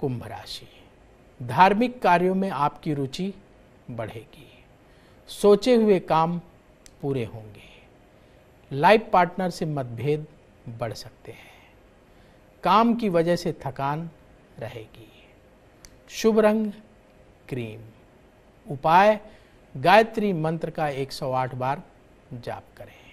कुंभ राशि धार्मिक कार्यों में आपकी रुचि बढ़ेगी सोचे हुए काम पूरे होंगे लाइफ पार्टनर से मतभेद बढ़ सकते हैं काम की वजह से थकान रहेगी शुभ रंग क्रीम उपाय गायत्री मंत्र का 108 बार जाप करें